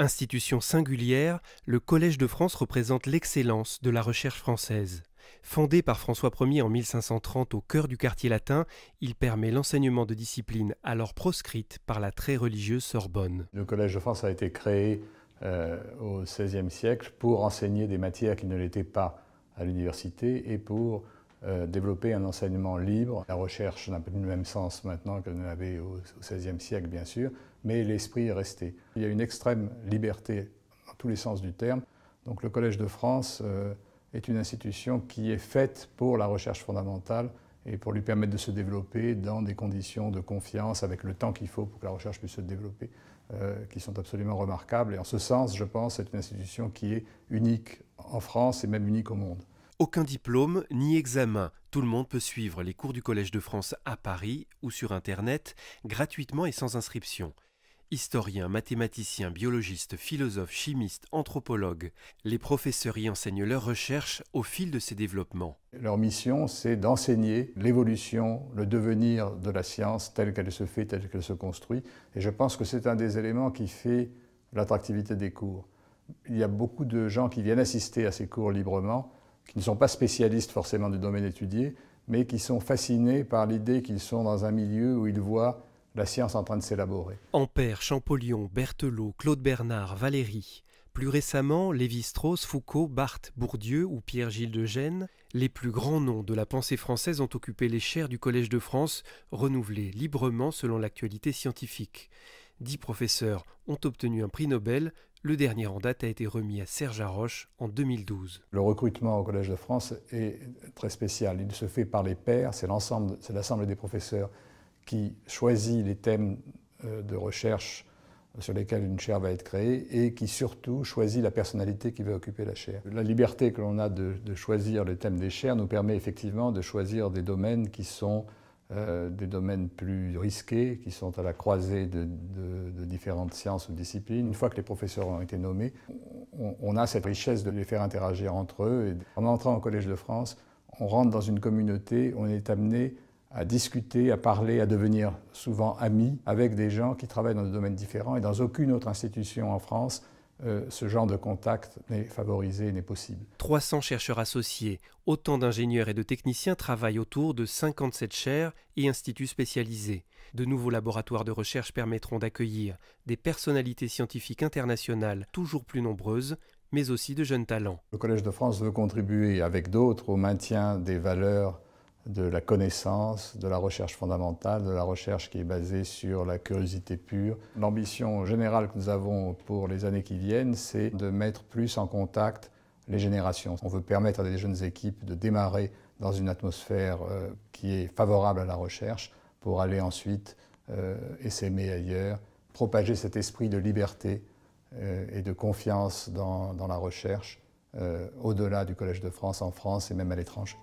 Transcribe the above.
Institution singulière, le Collège de France représente l'excellence de la recherche française. Fondé par François Ier en 1530 au cœur du quartier latin, il permet l'enseignement de disciplines alors proscrites par la très religieuse Sorbonne. Le Collège de France a été créé euh, au XVIe siècle pour enseigner des matières qui ne l'étaient pas à l'université et pour euh, développer un enseignement libre. La recherche n'a plus le même sens maintenant que nous l'avait au XVIe siècle, bien sûr, mais l'esprit est resté. Il y a une extrême liberté dans tous les sens du terme. Donc le Collège de France euh, est une institution qui est faite pour la recherche fondamentale et pour lui permettre de se développer dans des conditions de confiance, avec le temps qu'il faut pour que la recherche puisse se développer, euh, qui sont absolument remarquables. Et en ce sens, je pense, c'est une institution qui est unique en France et même unique au monde. Aucun diplôme ni examen. Tout le monde peut suivre les cours du Collège de France à Paris ou sur Internet gratuitement et sans inscription. Historiens, mathématiciens, biologistes, philosophes, chimistes, anthropologues, les professeurs y enseignent leurs recherches au fil de ces développements. Leur mission, c'est d'enseigner l'évolution, le devenir de la science telle qu'elle se fait, telle qu'elle se construit. Et je pense que c'est un des éléments qui fait l'attractivité des cours. Il y a beaucoup de gens qui viennent assister à ces cours librement qui ne sont pas spécialistes forcément du domaine étudié, mais qui sont fascinés par l'idée qu'ils sont dans un milieu où ils voient la science en train de s'élaborer. Ampère, Champollion, Berthelot, Claude Bernard, Valéry. Plus récemment, Lévi-Strauss, Foucault, Barthes, Bourdieu ou Pierre-Gilles de Gênes, les plus grands noms de la pensée française ont occupé les chaires du Collège de France, renouvelées librement selon l'actualité scientifique. Dix professeurs ont obtenu un prix Nobel le dernier en date a été remis à Serge arroche en 2012. Le recrutement au Collège de France est très spécial. Il se fait par les pairs, c'est l'ensemble, c'est l'Assemblée des professeurs qui choisit les thèmes euh, de recherche sur lesquels une chaire va être créée et qui surtout choisit la personnalité qui va occuper la chaire. La liberté que l'on a de, choisir le thème des chaires nous permet effectivement de choisir des domaines qui sont euh, des domaines plus risqués qui sont à la croisée de, différentes sciences ou disciplines. Une fois que les professeurs ont été nommés, on, a cette richesse de les faire interagir entre eux. en entrant au Collège de France, on rentre dans une communauté, on est amené à discuter, à parler, à devenir souvent amis avec des gens qui travaillent dans des domaines différents et dans aucune autre institution en France, euh, ce genre de contact n'est favorisé, n'est possible. 300 chercheurs associés, autant d'ingénieurs et de techniciens travaillent autour de 57 chaires et instituts spécialisés. De nouveaux laboratoires de recherche permettront d'accueillir des personnalités scientifiques internationales toujours plus nombreuses, mais aussi de jeunes talents. Le Collège de France veut contribuer avec d'autres au maintien des valeurs de la connaissance, de la recherche fondamentale, de la recherche qui est basée sur la curiosité pure. L'ambition générale que nous avons pour les années qui viennent, c'est de mettre plus en contact les générations. On veut permettre à des jeunes équipes de démarrer dans une atmosphère euh, qui est favorable à la recherche pour aller ensuite euh, ailleurs, propager cet esprit de liberté euh, et de confiance dans la recherche euh, au-delà du Collège de France, en France et même à l'étranger.